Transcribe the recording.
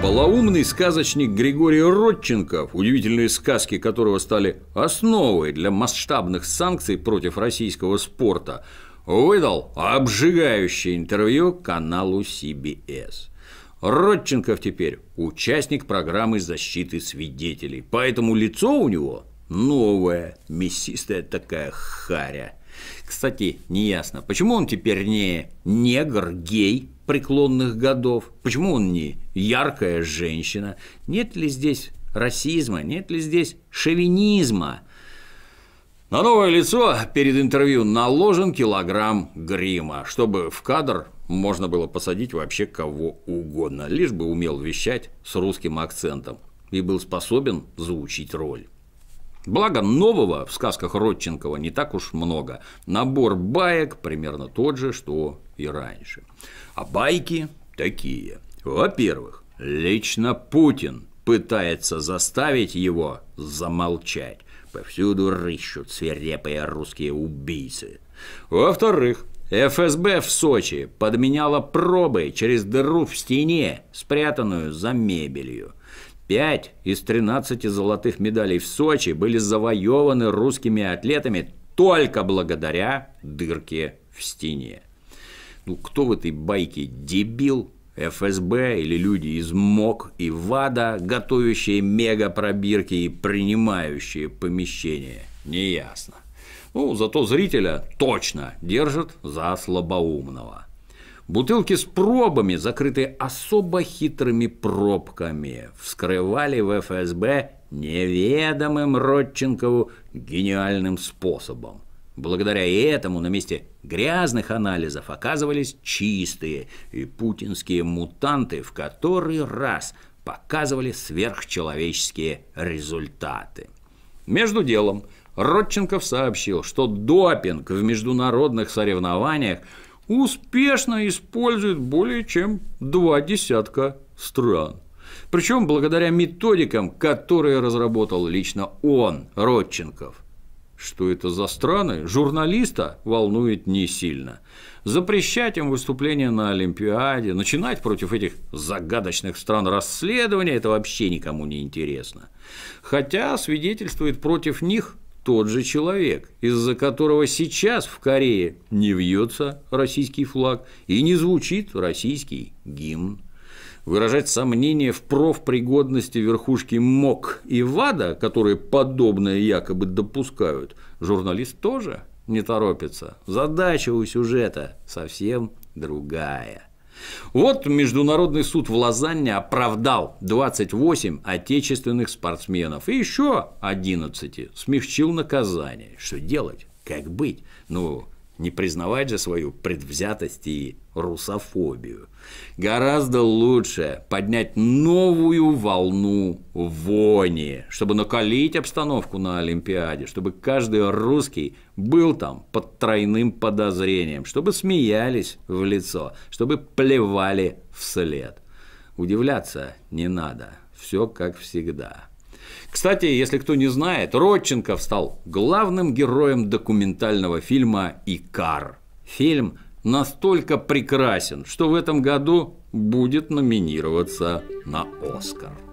Полоумный сказочник Григорий Родченков, удивительные сказки которого стали основой для масштабных санкций против российского спорта, выдал обжигающее интервью каналу CBS. Родченков теперь участник программы защиты свидетелей, поэтому лицо у него новое, мясистая такая харя. Кстати, неясно, почему он теперь не негр, гей преклонных годов? Почему он не яркая женщина? Нет ли здесь расизма? Нет ли здесь шовинизма? На новое лицо перед интервью наложен килограмм грима, чтобы в кадр можно было посадить вообще кого угодно, лишь бы умел вещать с русским акцентом и был способен заучить роль. Благо, нового в сказках Родченкова не так уж много. Набор баек примерно тот же, что и раньше. А байки такие. Во-первых, лично Путин пытается заставить его замолчать. Повсюду рыщут свирепые русские убийцы. Во-вторых, ФСБ в Сочи подменяла пробы через дыру в стене, спрятанную за мебелью. Пять из 13 золотых медалей в Сочи были завоеваны русскими атлетами только благодаря дырке в стене. Ну, кто в этой байке дебил? ФСБ или люди из МОК и ВАДА, готовящие мегапробирки и принимающие помещения? Неясно. Ну, зато зрителя точно держат за слабоумного. Бутылки с пробами, закрытые особо хитрыми пробками, вскрывали в ФСБ неведомым Родченкову гениальным способом. Благодаря этому на месте грязных анализов оказывались чистые, и путинские мутанты в который раз показывали сверхчеловеческие результаты. Между делом Родченков сообщил, что допинг в международных соревнованиях – успешно использует более чем два десятка стран. Причем благодаря методикам, которые разработал лично он, Родченков. Что это за страны, журналиста волнует не сильно. Запрещать им выступление на Олимпиаде, начинать против этих загадочных стран расследования – это вообще никому не интересно. Хотя свидетельствует против них – тот же человек, из-за которого сейчас в Корее не вьется российский флаг и не звучит российский гимн. Выражать сомнения в профпригодности верхушки МОК и ВАДА, которые подобное якобы допускают, журналист тоже не торопится. Задача у сюжета совсем другая. Вот Международный суд в Лозанне оправдал 28 отечественных спортсменов и еще 11 смягчил наказание. Что делать? Как быть? Ну, не признавать же свою предвзятость и русофобию. Гораздо лучше поднять новую волну вони, чтобы накалить обстановку на Олимпиаде, чтобы каждый русский был там под тройным подозрением, чтобы смеялись в лицо, чтобы плевали вслед. Удивляться не надо, все как всегда. Кстати, если кто не знает, Родченков стал главным героем документального фильма «Икар». Фильм настолько прекрасен, что в этом году будет номинироваться на «Оскар».